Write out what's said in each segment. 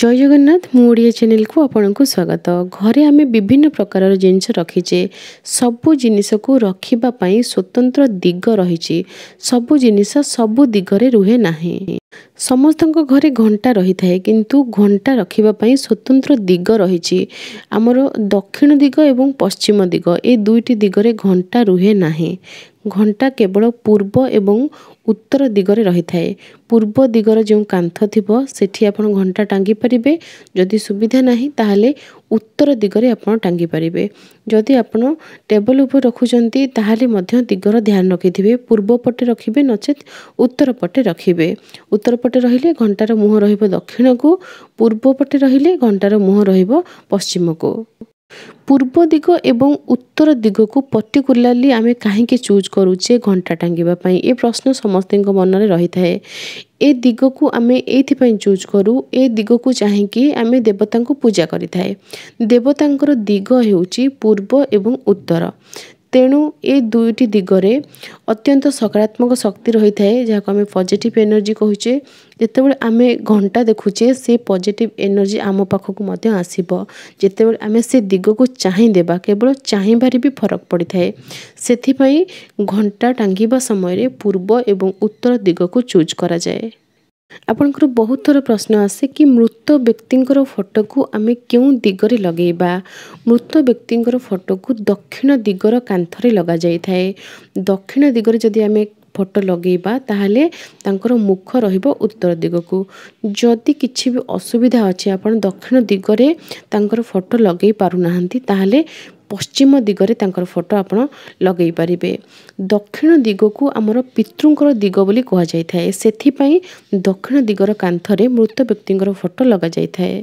ଜୟ ଜଗନ୍ନାଥ ମୁଁ ଓଡ଼ିଆ ଚ୍ୟାନେଲକୁ ଆପଣଙ୍କୁ ସ୍ୱାଗତ ଘରେ ଆମେ ବିଭିନ୍ନ ପ୍ରକାରର ଜିନିଷ ରଖିଛେ ସବୁ ଜିନିଷକୁ ରଖିବା ପାଇଁ ସ୍ୱତନ୍ତ୍ର ଦିଗ ରହିଛି ସବୁ ଜିନିଷ ସବୁ ଦିଗରେ ରୁହେ ନାହିଁ ସମସ୍ତଙ୍କ ଘରେ ଘଣ୍ଟା ରହିଥାଏ କିନ୍ତୁ ଘଣ୍ଟା ରଖିବା ପାଇଁ ସ୍ୱତନ୍ତ୍ର ଦିଗ ରହିଛି ଆମର ଦକ୍ଷିଣ ଦିଗ ଏବଂ ପଶ୍ଚିମ ଦିଗ ଏ ଦୁଇଟି ଦିଗରେ ଘଣ୍ଟା ରୁହେ ନାହିଁ ଘଣ୍ଟା କେବଳ ପୂର୍ବ ଏବଂ ଉତ୍ତର ଦିଗରେ ରହିଥାଏ ପୂର୍ବ ଦିଗର ଯେଉଁ କାନ୍ଥ ଥିବ ସେଠି ଆପଣ ଘଣ୍ଟା ଟାଙ୍ଗି ପାରିବେ ଯଦି ସୁବିଧା ନାହିଁ ତାହେଲେ ଉତ୍ତର ଦିଗରେ ଆପଣ ଟାଙ୍ଗି ପାରିବେ ଯଦି ଆପଣ ଟେବଲ୍ ଉପରେ ରଖୁଛନ୍ତି ତାହେଲେ ମଧ୍ୟ ଦିଗର ଧ୍ୟାନ ରଖିଥିବେ ପୂର୍ବ ପଟେ ରଖିବେ ନଚେତ୍ ଉତ୍ତର ପଟେ ରଖିବେ ଉତ୍ତର ପଟେ ରହିଲେ ଘଣ୍ଟାର ମୁହଁ ରହିବ ଦକ୍ଷିଣକୁ ପୂର୍ବ ପଟେ ରହିଲେ ଘଣ୍ଟାର ମୁହଁ ରହିବ ପଶ୍ଚିମକୁ ପୂର୍ବ ଦିଗ ଏବଂ ଉତ୍ତର ଦିଗକୁ ପର୍ଟିକୁଲାର୍ଲି ଆମେ କାହିଁକି ଚୁଜ୍ କରୁଛେ ଘଣ୍ଟା ଟାଙ୍ଗିବା ପାଇଁ ଏ ପ୍ରଶ୍ନ ସମସ୍ତଙ୍କ ମନରେ ରହିଥାଏ ଏ ଦିଗକୁ ଆମେ ଏଇଥିପାଇଁ ଚୁଜ୍ କରୁ ଏ ଦିଗକୁ ଚାହିଁକି ଆମେ ଦେବତାଙ୍କୁ ପୂଜା କରିଥାଏ ଦେବତାଙ୍କର ଦିଗ ହେଉଛି ପୂର୍ବ ଏବଂ ଉତ୍ତର ତେଣୁ ଏ ଦୁଇଟି ଦିଗରେ ଅତ୍ୟନ୍ତ ସକାରାତ୍ମକ ଶକ୍ତି ରହିଥାଏ ଯାହାକୁ ଆମେ ପଜିଟିଭ୍ ଏନର୍ଜି କହୁଛେ ଯେତେବେଳେ ଆମେ ଘଣ୍ଟା ଦେଖୁଛେ ସେ ପଜିଟିଭ୍ ଏନର୍ଜି ଆମ ପାଖକୁ ମଧ୍ୟ ଆସିବ ଯେତେବେଳେ ଆମେ ସେ ଦିଗକୁ ଚାହିଁଦେବା କେବଳ ଚାହିଁବାରେ ବି ଫରକ ପଡ଼ିଥାଏ ସେଥିପାଇଁ ଘଣ୍ଟା ଟାଙ୍ଗିବା ସମୟରେ ପୂର୍ବ ଏବଂ ଉତ୍ତର ଦିଗକୁ ଚୁଜ୍ କରାଯାଏ ଆପଣଙ୍କର ବହୁତ ଥର ପ୍ରଶ୍ନ ଆସେ କି ମୃତ ବ୍ୟକ୍ତିଙ୍କର ଫଟୋକୁ ଆମେ କେଉଁ ଦିଗରେ ଲଗେଇବା ମୃତ ବ୍ୟକ୍ତିଙ୍କର ଫଟୋକୁ ଦକ୍ଷିଣ ଦିଗର କାନ୍ଥରେ ଲଗାଯାଇଥାଏ ଦକ୍ଷିଣ ଦିଗରେ ଯଦି ଆମେ ଫଟୋ ଲଗାଇବା ତାହେଲେ ତାଙ୍କର ମୁଖ ରହିବ ଉତ୍ତର ଦିଗକୁ ଯଦି କିଛି ବି ଅସୁବିଧା ଅଛି ଆପଣ ଦକ୍ଷିଣ ଦିଗରେ ତାଙ୍କର ଫଟୋ ଲଗାଇ ପାରୁନାହାନ୍ତି ତାହେଲେ ପଶ୍ଚିମ ଦିଗରେ ତାଙ୍କର ଫଟୋ ଆପଣ ଲଗାଇ ପାରିବେ ଦକ୍ଷିଣ ଦିଗକୁ ଆମର ପିତୃଙ୍କର ଦିଗ ବୋଲି କୁହାଯାଇଥାଏ ସେଥିପାଇଁ ଦକ୍ଷିଣ ଦିଗର କାନ୍ଥରେ ମୃତ ବ୍ୟକ୍ତିଙ୍କର ଫଟୋ ଲଗାଯାଇଥାଏ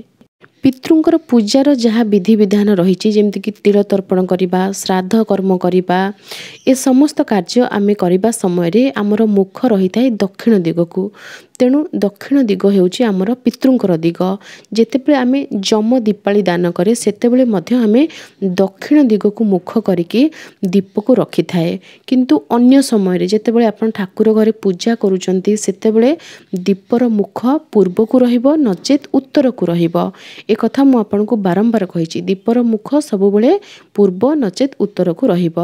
ପିତୃଙ୍କର ପୂଜାର ଯାହା ବିଧିବିଧାନ ରହିଛି ଯେମିତିକି ତିଳତର୍ପଣ କରିବା ଶ୍ରାଦ୍ଧ କର୍ମ କରିବା ଏ ସମସ୍ତ କାର୍ଯ୍ୟ ଆମେ କରିବା ସମୟରେ ଆମର ମୁଖ ରହିଥାଏ ଦକ୍ଷିଣ ଦିଗକୁ ତେଣୁ ଦକ୍ଷିଣ ଦିଗ ହେଉଛି ଆମର ପିତୃଙ୍କର ଦିଗ ଯେତେବେଳେ ଆମେ ଯମ ଦୀପାଳି ଦାନ କରେ ସେତେବେଳେ ମଧ୍ୟ ଆମେ ଦକ୍ଷିଣ ଦିଗକୁ ମୁଖ କରିକି ଦୀପକୁ ରଖିଥାଏ କିନ୍ତୁ ଅନ୍ୟ ସମୟରେ ଯେତେବେଳେ ଆପଣ ଠାକୁର ଘରେ ପୂଜା କରୁଛନ୍ତି ସେତେବେଳେ ଦୀପର ମୁଖ ପୂର୍ବକୁ ରହିବ ନଚେତ୍ ଉତ୍ତରକୁ ରହିବ ଏକଥା ମୁଁ ଆପଣଙ୍କୁ ବାରମ୍ବାର କହିଛି ଦୀପର ମୁଖ ସବୁବେଳେ ପୂର୍ବ ନଚେତ ଉତ୍ତରକୁ ରହିବ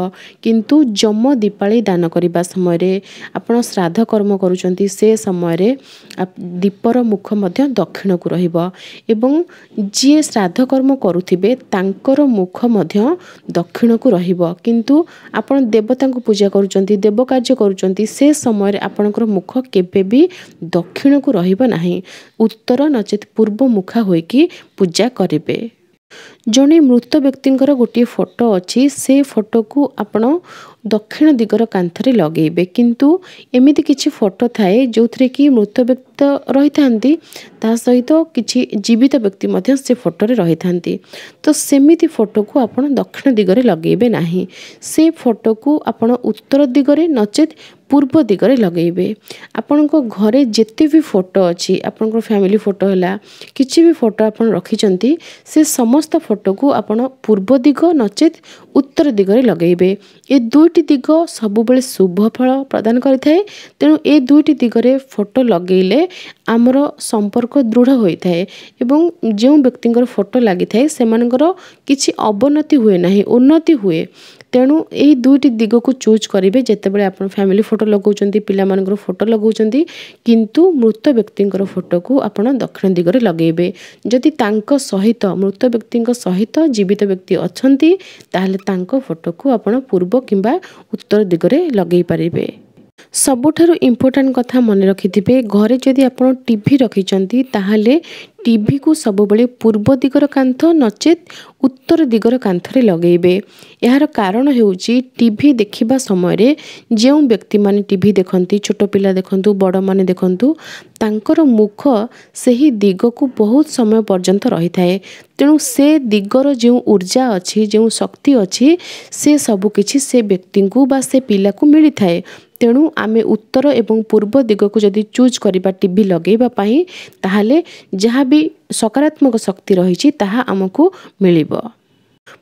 କିନ୍ତୁ ଯମ ଦୀପାଳି ଦାନ କରିବା ସମୟରେ ଆପଣ ଶ୍ରାଦ୍ଧ କର୍ମ କରୁଛନ୍ତି ସେ ସମୟରେ ଦୀପର ମୁଖ ମଧ୍ୟ ଦକ୍ଷିଣକୁ ରହିବ ଏବଂ ଯିଏ ଶ୍ରାଦ୍ଧ କର୍ମ କରୁଥିବେ ତାଙ୍କର ମୁଖ ମଧ୍ୟ ଦକ୍ଷିଣକୁ ରହିବ କିନ୍ତୁ ଆପଣ ଦେବତାଙ୍କୁ ପୂଜା କରୁଛନ୍ତି ଦେବ କାର୍ଯ୍ୟ କରୁଛନ୍ତି ସେ ସମୟରେ ଆପଣଙ୍କର ମୁଖ କେବେ ବି ଦକ୍ଷିଣକୁ ରହିବ ନାହିଁ ଉତ୍ତର ନଚେତ ପୂର୍ବ ମୁଖା ହୋଇକି ପୂଜା କରିବେ ଜଣେ ମୃତ ବ୍ୟକ୍ତିଙ୍କର ଗୋଟିଏ ଫଟୋ ଅଛି ସେ ଫଟୋକୁ ଆପଣ ଦକ୍ଷିଣ ଦିଗର କାନ୍ଥରେ ଲଗାଇବେ କିନ୍ତୁ ଏମିତି କିଛି ଫଟୋ ଥାଏ ଯେଉଁଥିରେ କି ମୃତ ବ୍ୟକ୍ତି ରହିଥାନ୍ତି ତା ସହିତ କିଛି ଜୀବିତ ବ୍ୟକ୍ତି ମଧ୍ୟ ସେ ଫଟୋରେ ରହିଥାନ୍ତି ତ ସେମିତି ଫଟୋକୁ ଆପଣ ଦକ୍ଷିଣ ଦିଗରେ ଲଗାଇବେ ନାହିଁ ସେ ଫଟୋକୁ ଆପଣ ଉତ୍ତର ଦିଗରେ ନଚେତ୍ ପୂର୍ବ ଦିଗରେ ଲଗାଇବେ ଆପଣଙ୍କ ଘରେ ଯେତେ ବି ଫଟୋ ଅଛି ଆପଣଙ୍କର ଫ୍ୟାମିଲି ଫଟୋ ହେଲା କିଛି ବି ଫଟୋ ଆପଣ ରଖିଛନ୍ତି ସେ ସମସ୍ତ ଫଟୋକୁ ଆପଣ ପୂର୍ବ ଦିଗ ନଚେତ୍ ଉତ୍ତର ଦିଗରେ ଲଗାଇବେ ଏ ଦୁଇଟି ଦିଗ ସବୁବେଳେ ଶୁଭ ଫଳ ପ୍ରଦାନ କରିଥାଏ ତେଣୁ ଏ ଦୁଇଟି ଦିଗରେ ଫଟୋ ଲଗାଇଲେ ଆମର ସମ୍ପର୍କ ଦୃଢ଼ ହୋଇଥାଏ ଏବଂ ଯେଉଁ ବ୍ୟକ୍ତିଙ୍କର ଫଟୋ ଲାଗିଥାଏ ସେମାନଙ୍କର କିଛି ଅବନତି ହୁଏ ନାହିଁ ଉନ୍ନତି ହୁଏ ତେଣୁ ଏଇ ଦୁଇଟି ଦିଗକୁ ଚୁଜ୍ କରିବେ ଯେତେବେଳେ ଆପଣ ଫ୍ୟାମିଲି ଫଟୋ ଲଗାଉଛନ୍ତି ପିଲାମାନଙ୍କର ଫଟୋ ଲଗାଉଛନ୍ତି କିନ୍ତୁ ମୃତ ବ୍ୟକ୍ତିଙ୍କର ଫଟୋକୁ ଆପଣ ଦକ୍ଷିଣ ଦିଗରେ ଲଗାଇବେ ଯଦି ତାଙ୍କ ସହିତ ମୃତ ବ୍ୟକ୍ତିଙ୍କ ସହିତ ଜୀବିତ ବ୍ୟକ୍ତି ଅଛନ୍ତି ତାହେଲେ ତାଙ୍କ ଫଟୋକୁ ଆପଣ ପୂର୍ବ କିମ୍ବା ଉତ୍ତର ଦିଗରେ ଲଗାଇ ପାରିବେ ସବୁଠାରୁ ଇମ୍ପୋର୍ଟାଣ୍ଟ କଥା ମନେ ରଖିଥିବେ ଘରେ ଯଦି ଆପଣ ଟି ଭି ରଖିଛନ୍ତି ତାହେଲେ ଟିଭିକୁ ସବୁବେଳେ ପୂର୍ବ ଦିଗର କାନ୍ଥ ନଚେତ୍ ଉତ୍ତର ଦିଗର କାନ୍ଥରେ ଲଗେଇବେ ଏହାର କାରଣ ହେଉଛି ଟିଭି ଦେଖିବା ସମୟରେ ଯେଉଁ ବ୍ୟକ୍ତିମାନେ ଟିଭି ଦେଖନ୍ତି ଛୋଟ ପିଲା ଦେଖନ୍ତୁ ବଡ଼ମାନେ ଦେଖନ୍ତୁ ତାଙ୍କର ମୁଖ ସେହି ଦିଗକୁ ବହୁତ ସମୟ ପର୍ଯ୍ୟନ୍ତ ରହିଥାଏ ତେଣୁ ସେ ଦିଗର ଯେଉଁ ଉର୍ଜା ଅଛି ଯେଉଁ ଶକ୍ତି ଅଛି ସେ ସବୁକିଛି ସେ ବ୍ୟକ୍ତିଙ୍କୁ ବା ସେ ପିଲାକୁ ମିଳିଥାଏ ତେଣୁ ଆମେ ଉତ୍ତର ଏବଂ ପୂର୍ବ ଦିଗକୁ ଯଦି ଚୁଜ୍ କରିବା ଟି ଭି ଲଗାଇବା ପାଇଁ ତାହେଲେ ଯାହା ବି ସକାରାତ୍ମକ ଶକ୍ତି ରହିଛି ତାହା ଆମକୁ ମିଳିବ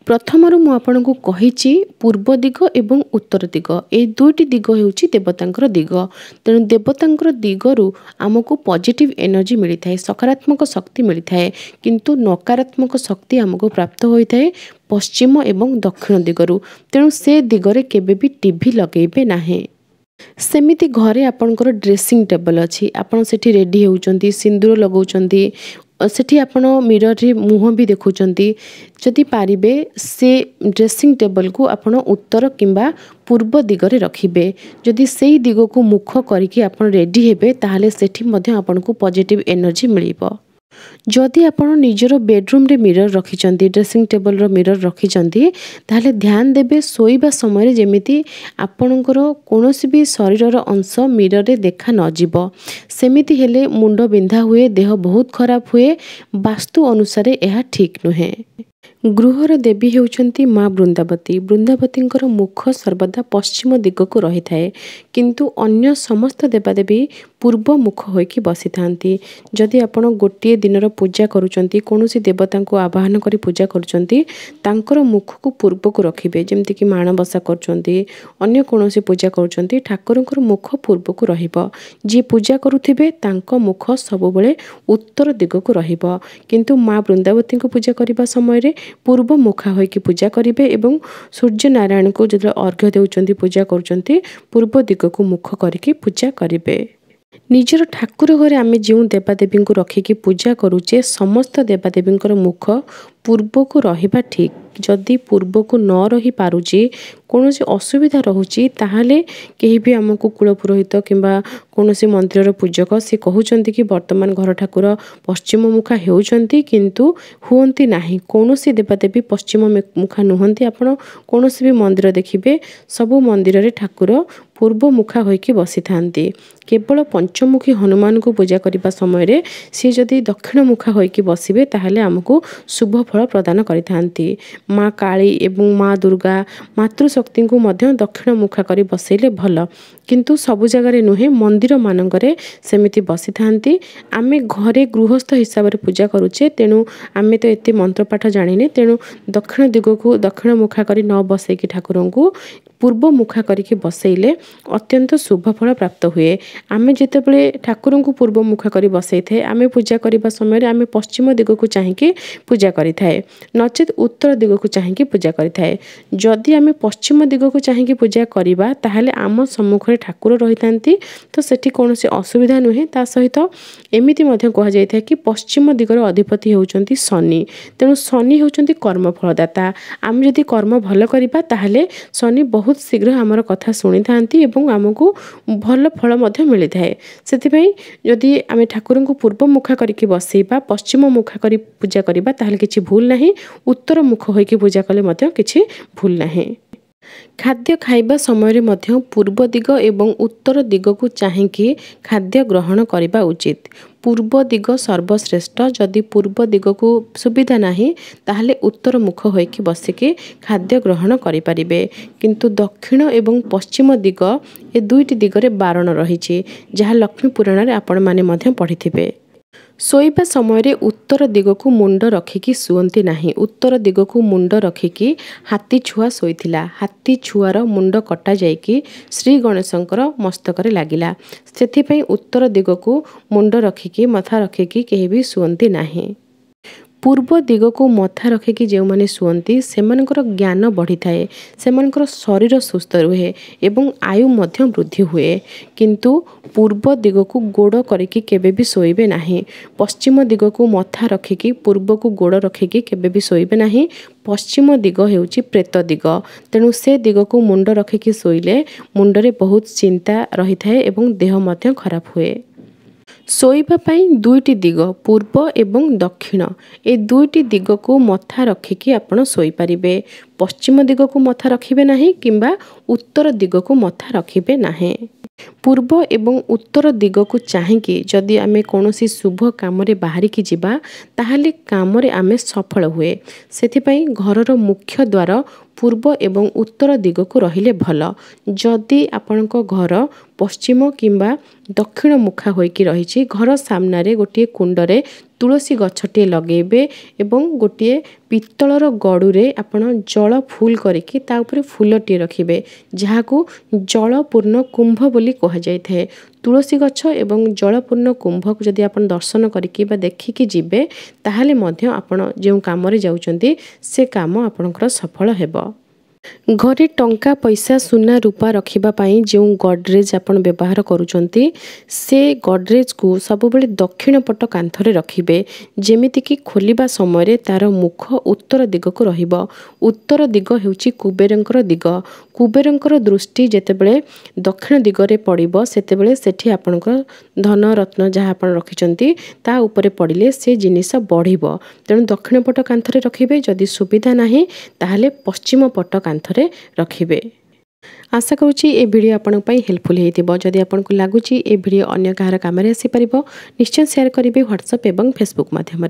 ପ୍ରଥମରୁ ମୁଁ ଆପଣଙ୍କୁ କହିଛି ପୂର୍ବ ଦିଗ ଏବଂ ଉତ୍ତର ଦିଗ ଏହି ଦୁଇଟି ଦିଗ ହେଉଛି ଦେବତାଙ୍କର ଦିଗ ତେଣୁ ଦେବତାଙ୍କର ଦିଗରୁ ଆମକୁ ପଜିଟିଭ୍ ଏନର୍ଜି ମିଳିଥାଏ ସକାରାତ୍ମକ ଶକ୍ତି ମିଳିଥାଏ କିନ୍ତୁ ନକାରାତ୍ମକ ଶକ୍ତି ଆମକୁ ପ୍ରାପ୍ତ ହୋଇଥାଏ ପଶ୍ଚିମ ଏବଂ ଦକ୍ଷିଣ ଦିଗରୁ ତେଣୁ ସେ ଦିଗରେ କେବେ ବି ଟିଭି ଲଗାଇବେ ନାହିଁ ସେମିତି ଘରେ ଆପଣଙ୍କର ଡ୍ରେସିଂ ଟେବଲ୍ ଅଛି ଆପଣ ସେଠି ରେଡ଼ି ହେଉଛନ୍ତି ସିନ୍ଦୁର ଲଗାଉଛନ୍ତି ସେଠି ଆପଣ ମିରର୍ରେ ମୁହଁ ବି ଦେଖୁଛନ୍ତି ଯଦି ପାରିବେ ସେ ଡ୍ରେସିଂ ଟେବଲ୍କୁ ଆପଣ ଉତ୍ତର କିମ୍ବା ପୂର୍ବ ଦିଗରେ ରଖିବେ ଯଦି ସେଇ ଦିଗକୁ ମୁଖ କରିକି ଆପଣ ରେଡ଼ି ହେବେ ତାହେଲେ ସେଠି ମଧ୍ୟ ଆପଣଙ୍କୁ ପଜିଟିଭ୍ ଏନର୍ଜି ମିଳିବ ଯଦି ଆପଣ ନିଜର ବେଡ୍ରୁମ୍ରେ ମିରର୍ ରଖିଛନ୍ତି ଡ୍ରେସିଂ ଟେବୁଲ୍ର ମିରର୍ ରଖିଛନ୍ତି ତାହେଲେ ଧ୍ୟାନ ଦେବେ ଶୋଇବା ସମୟରେ ଯେମିତି ଆପଣଙ୍କର କୌଣସି ବି ଶରୀରର ଅଂଶ ମିରର୍ରେ ଦେଖା ନଯିବ ସେମିତି ହେଲେ ମୁଣ୍ଡ ବିନ୍ଧା ହୁଏ ଦେହ ବହୁତ ଖରାପ ହୁଏ ବାସ୍ତୁ ଅନୁସାରେ ଏହା ଠିକ୍ ନୁହେଁ ଗୃହର ଦେବୀ ହେଉଛନ୍ତି ମା ବୃନ୍ଦାବତୀ ବୃନ୍ଦାବତୀଙ୍କର ମୁଖ ସର୍ବଦା ପଶ୍ଚିମ ଦିଗକୁ ରହିଥାଏ କିନ୍ତୁ ଅନ୍ୟ ସମସ୍ତ ଦେବାଦେବୀ ପୂର୍ବମୁଖ ହୋଇକି ବସିଥାନ୍ତି ଯଦି ଆପଣ ଗୋଟିଏ ଦିନର ପୂଜା କରୁଛନ୍ତି କୌଣସି ଦେବତାଙ୍କୁ ଆବାହନ କରି ପୂଜା କରୁଛନ୍ତି ତାଙ୍କର ମୁଖକୁ ପୂର୍ବକୁ ରଖିବେ ଯେମିତିକି ମାଣବସା କରୁଛନ୍ତି ଅନ୍ୟ କୌଣସି ପୂଜା କରୁଛନ୍ତି ଠାକୁରଙ୍କର ମୁଖ ପୂର୍ବକୁ ରହିବ ଯିଏ ପୂଜା କରୁଥିବେ ତାଙ୍କ ମୁଖ ସବୁବେଳେ ଉତ୍ତର ଦିଗକୁ ରହିବ କିନ୍ତୁ ମା ବୃନ୍ଦାବତୀଙ୍କୁ ପୂଜା କରିବା ସମୟରେ ପୂର୍ବ ମୁଖା ହୋଇକି ପୂଜା କରିବେ ଏବଂ ସୂର୍ଯ୍ୟ ନାରାୟଣଙ୍କୁ ଯେତେବେଳେ ଅର୍ଘ୍ୟ ଦେଉଛନ୍ତି ପୂଜା କରୁଛନ୍ତି ପୂର୍ବ ଦିଗକୁ ମୁଖ କରିକି ପୂଜା କରିବେ ନିଜର ଠାକୁର ଘରେ ଆମେ ଯେଉଁ ଦେବାଦେବୀଙ୍କୁ ରଖିକି ପୂଜା କରୁଛେ ସମସ୍ତ ଦେବାଦେବୀଙ୍କର ମୁଖ ପୂର୍ବକୁ ରହିବା ଠିକ୍ ଯଦି ପୂର୍ବକୁ ନ ରହିପାରୁଛି କୌଣସି ଅସୁବିଧା ରହୁଛି ତାହେଲେ କେହି ବି ଆମକୁ କୂଳ ପୁରୋହିତ କିମ୍ବା କୌଣସି ମନ୍ଦିରର ପୂଜକ ସେ କହୁଛନ୍ତି କି ବର୍ତ୍ତମାନ ଘର ଠାକୁର ପଶ୍ଚିମ ମୁଖା ହେଉଛନ୍ତି କିନ୍ତୁ ହୁଅନ୍ତି ନାହିଁ କୌଣସି ଦେବାଦେବୀ ପଶ୍ଚିମ ମୁଖା ନୁହନ୍ତି ଆପଣ କୌଣସି ବି ମନ୍ଦିର ଦେଖିବେ ସବୁ ମନ୍ଦିରରେ ଠାକୁର ପୂର୍ବ ମୁଖା ହୋଇକି ବସିଥାନ୍ତି କେବଳ ପଞ୍ଚମୁଖୀ ହନୁମାନଙ୍କୁ ପୂଜା କରିବା ସମୟରେ ସିଏ ଯଦି ଦକ୍ଷିଣମୁଖା ହୋଇକି ବସିବେ ତାହେଲେ ଆମକୁ ଶୁଭ ଫଳ ପ୍ରଦାନ କରିଥାନ୍ତି ମା କାଳୀ ଏବଂ ମା ଦୁର୍ଗା ମାତୃଶକ୍ତିଙ୍କୁ ମଧ୍ୟ ଦକ୍ଷିଣମୁଖା କରି ବସେଇଲେ ଭଲ କିନ୍ତୁ ସବୁ ଜାଗାରେ ନୁହେଁ ମନ୍ଦିରମାନଙ୍କରେ ସେମିତି ବସିଥାନ୍ତି ଆମେ ଘରେ ଗୃହସ୍ଥ ହିସାବରେ ପୂଜା କରୁଛେ ତେଣୁ ଆମେ ତ ଏତେ ମନ୍ତ୍ରପାଠ ଜାଣିନେ ତେଣୁ ଦକ୍ଷିଣ ଦିଗକୁ ଦକ୍ଷିଣମୁଖା କରି ନ ବସେଇକି ଠାକୁରଙ୍କୁ ପୂର୍ବମୁଖା କରିକି ବସେଇଲେ ଅତ୍ୟନ୍ତ ଶୁଭ ଫଳ ପ୍ରାପ୍ତ ହୁଏ ଆମେ ଯେତେବେଳେ ଠାକୁରଙ୍କୁ ପୂର୍ବ ମୁଖ କରି ବସାଇଥାଏ ଆମେ ପୂଜା କରିବା ସମୟରେ ଆମେ ପଶ୍ଚିମ ଦିଗକୁ ଚାହିଁକି ପୂଜା କରିଥାଏ ନଚେତ୍ ଉତ୍ତର ଦିଗକୁ ଚାହିଁକି ପୂଜା କରିଥାଏ ଯଦି ଆମେ ପଶ୍ଚିମ ଦିଗକୁ ଚାହିଁକି ପୂଜା କରିବା ତାହେଲେ ଆମ ସମ୍ମୁଖରେ ଠାକୁର ରହିଥାନ୍ତି ତ ସେଠି କୌଣସି ଅସୁବିଧା ନୁହେଁ ତା ସହିତ ଏମିତି ମଧ୍ୟ କୁହାଯାଇଥାଏ କି ପଶ୍ଚିମ ଦିଗର ଅଧିପତି ହେଉଛନ୍ତି ଶନି ତେଣୁ ଶନି ହେଉଛନ୍ତି କର୍ମଫଳଦାତା ଆମେ ଯଦି କର୍ମ ଭଲ କରିବା ତାହେଲେ ଶନି ବହୁତ ଶୀଘ୍ର ଆମର କଥା ଶୁଣିଥାନ୍ତି ଏବଂ ଆମକୁ ଭଲ ଫଳ ମଧ୍ୟ ମିଳିଥାଏ ସେଥିପାଇଁ ଯଦି ଆମେ ଠାକୁରଙ୍କୁ ପୂର୍ବ ମୁଖା କରିକି ବସେଇବା ପଶ୍ଚିମ ମୁଖା କରି ପୂଜା କରିବା ତାହେଲେ କିଛି ଭୁଲ ନାହିଁ ଉତ୍ତର ମୁଖ ହୋଇକି ପୂଜା କଲେ ମଧ୍ୟ କିଛି ଭୁଲ ନାହିଁ ଖାଦ୍ୟ ଖାଇବା ସମୟରେ ମଧ୍ୟ ପୂର୍ବ ଦିଗ ଏବଂ ଉତ୍ତର ଦିଗକୁ ଚାହିଁକି ଖାଦ୍ୟ ଗ୍ରହଣ କରିବା ଉଚିତ ପୂର୍ବ ଦିଗ ସର୍ବଶ୍ରେଷ୍ଠ ଯଦି ପୂର୍ବ ଦିଗକୁ ସୁବିଧା ନାହିଁ ତାହେଲେ ଉତ୍ତର ମୁଖ ହୋଇକି ବସିକି ଖାଦ୍ୟ ଗ୍ରହଣ କରିପାରିବେ କିନ୍ତୁ ଦକ୍ଷିଣ ଏବଂ ପଶ୍ଚିମ ଦିଗ ଏ ଦୁଇଟି ଦିଗରେ ବାରଣ ରହିଛି ଯାହା ଲକ୍ଷ୍ମୀ ପୁରାଣରେ ଆପଣମାନେ ମଧ୍ୟ ପଢ଼ିଥିବେ ଶୋଇବା ସମୟରେ ଉତ୍ତର ଦିଗକୁ ମୁଣ୍ଡ ରଖିକି ଶୁଅନ୍ତି ନାହିଁ ଉତ୍ତର ଦିଗକୁ ମୁଣ୍ଡ ରଖିକି ହାତୀ ଛୁଆ ଶୋଇଥିଲା ହାତୀ ଛୁଆର ମୁଣ୍ଡ କଟାଯାଇକି ଶ୍ରୀ ଗଣେଶଙ୍କର ମସ୍ତକରେ ଲାଗିଲା ସେଥିପାଇଁ ଉତ୍ତର ଦିଗକୁ ମୁଣ୍ଡ ରଖିକି ମଥା ରଖିକି କେହି ବି ଶୁଅନ୍ତି ନାହିଁ ପୂର୍ବ ଦିଗକୁ ମଥା ରଖିକି ଯେଉଁମାନେ ଶୁଅନ୍ତି ସେମାନଙ୍କର ଜ୍ଞାନ ବଢ଼ିଥାଏ ସେମାନଙ୍କର ଶରୀର ସୁସ୍ଥ ରୁହେ ଏବଂ ଆୟୁ ମଧ୍ୟ ବୃଦ୍ଧି ହୁଏ କିନ୍ତୁ ପୂର୍ବ ଦିଗକୁ ଗୋଡ଼ କରିକି କେବେ ବି ଶୋଇବେ ନାହିଁ ପଶ୍ଚିମ ଦିଗକୁ ମଥା ରଖିକି ପୂର୍ବକୁ ଗୋଡ଼ ରଖିକି କେବେ ବି ଶୋଇବେ ନାହିଁ ପଶ୍ଚିମ ଦିଗ ହେଉଛି ପ୍ରେତ ଦିଗ ତେଣୁ ସେ ଦିଗକୁ ମୁଣ୍ଡ ରଖିକି ଶୋଇଲେ ମୁଣ୍ଡରେ ବହୁତ ଚିନ୍ତା ରହିଥାଏ ଏବଂ ଦେହ ମଧ୍ୟ ଖରାପ ହୁଏ ଶୋଇବା ପାଇଁ ଦୁଇଟି ଦିଗ ପୂର୍ବ ଏବଂ ଦକ୍ଷିଣ ଏ ଦୁଇଟି ଦିଗକୁ ମଥା ରଖିକି ଆପଣ ଶୋଇପାରିବେ ପଶ୍ଚିମ ଦିଗକୁ ମଥା ରଖିବେ ନାହିଁ କିମ୍ବା ଉତ୍ତର ଦିଗକୁ ମଥା ରଖିବେ ନାହିଁ ପୂର୍ବ ଏବଂ ଉତ୍ତର ଦିଗକୁ ଚାହିଁକି ଯଦି ଆମେ କୌଣସି ଶୁଭ କାମରେ ବାହାରିକି ଯିବା ତାହେଲେ କାମରେ ଆମେ ସଫଳ ହୁଏ ସେଥିପାଇଁ ଘରର ମୁଖ୍ୟ ଦ୍ୱାର ପୂର୍ବ ଏବଂ ଉତ୍ତର ଦିଗକୁ ରହିଲେ ଭଲ ଯଦି ଆପଣଙ୍କ ଘର ପଶ୍ଚିମ କିମ୍ବା ଦକ୍ଷିଣ ମୁଖା ହୋଇକି ରହିଛି ଘର ସାମ୍ନାରେ ଗୋଟିଏ କୁଣ୍ଡରେ ତୁଳସୀ ଗଛଟିଏ ଲଗାଇବେ ଏବଂ ଗୋଟିଏ ପିତ୍ତଳର ଗଡ଼ୁରେ ଆପଣ ଜଳ ଫୁଲ୍ କରିକି ତା ଉପରେ ଫୁଲଟିଏ ରଖିବେ ଯାହାକୁ ଜଳପୂର୍ଣ୍ଣ କୁମ୍ଭ ବୋଲି କୁହାଯାଇଥାଏ ତୁଳସୀ ଗଛ ଏବଂ ଜଳପୂର୍ଣ୍ଣ କୁମ୍ଭକୁ ଯଦି ଆପଣ ଦର୍ଶନ କରିକି ବା ଦେଖିକି ଯିବେ ତାହେଲେ ମଧ୍ୟ ଆପଣ ଯେଉଁ କାମରେ ଯାଉଛନ୍ତି ସେ କାମ ଆପଣଙ୍କର ସଫଳ ହେବ ଘରେ ଟଙ୍କା ପଇସା ସୁନା ରୂପା ରଖିବା ପାଇଁ ଯେଉଁ ଗଡ଼୍ରେଜ୍ ଆପଣ ବ୍ୟବହାର କରୁଛନ୍ତି ସେ ଗଡ଼୍ରେଜ୍କୁ ସବୁବେଳେ ଦକ୍ଷିଣ ପଟ କାନ୍ଥରେ ରଖିବେ ଯେମିତିକି ଖୋଲିବା ସମୟରେ ତା'ର ମୁଖ ଉତ୍ତର ଦିଗକୁ ରହିବ ଉତ୍ତର ଦିଗ ହେଉଛି କୁବେରଙ୍କର ଦିଗ କୁବେରଙ୍କର ଦୃଷ୍ଟି ଯେତେବେଳେ ଦକ୍ଷିଣ ଦିଗରେ ପଡ଼ିବ ସେତେବେଳେ ସେଠି ଆପଣଙ୍କର ଧନ ରତ୍ନ ଯାହା ଆପଣ ରଖିଛନ୍ତି ତା ଉପରେ ପଡ଼ିଲେ ସେ ଜିନିଷ ବଢ଼ିବ ତେଣୁ ଦକ୍ଷିଣ ପଟ କାନ୍ଥରେ ରଖିବେ ଯଦି ସୁବିଧା ନାହିଁ ତାହେଲେ ପଶ୍ଚିମ ପଟ କାନ୍ଥରେ ରଖିବେ আশা করছি এ ভিডিও আপনার হেল্পফুল হয়েছিল যদি আপনার লাগুচি এ ভিডিও অন্য কাহার কামে আসিপার নিশ্চয় সেয়ার করবে হোয়াটসঅপ এবং ফেসবুক মাধ্যমে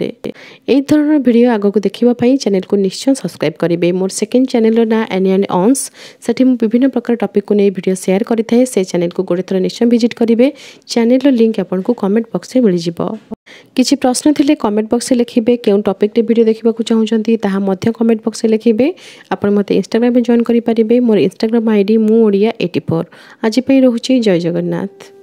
এই ধরনের ভিডিও আগুক দেখা চ্যানেল নিশ্চয় সবসক্রাইব করবে মোর সেকেন্ড চ্যানেলর না এনি অ্যান্ড অন্স সেটি মু বিভিন্ন প্রকার টপিক নিয়ে ভিডিও সেয়ার করে থাকে সে চ্যানেল গোটে থর নিশ্চয় ভিজিট করবে চ্যানেলর লিঙ্ক আপনার কমেন্ট বক্সে মিলিযোগ କିଛି ପ୍ରଶ୍ନ ଥିଲେ କମେଣ୍ଟ ବକ୍ସରେ ଲେଖିବେ କେଉଁ ଟପିକରେ ଭିଡ଼ିଓ ଦେଖିବାକୁ ଚାହୁଁଛନ୍ତି ତାହା ମଧ୍ୟ କମେଣ୍ଟ ବକ୍ସରେ ଲେଖିବେ ଆପଣ ମୋତେ ଇନଷ୍ଟାଗ୍ରାମରେ ଜଏନ୍ କରିପାରିବେ ମୋର ଇନଷ୍ଟାଗ୍ରାମ ଆଇ ଡ଼ି ମୁଁ ଓଡ଼ିଆ ଏଇଟି ଫୋର୍ ଆଜି ପାଇଁ ରହୁଛି ଜୟ ଜଗନ୍ନାଥ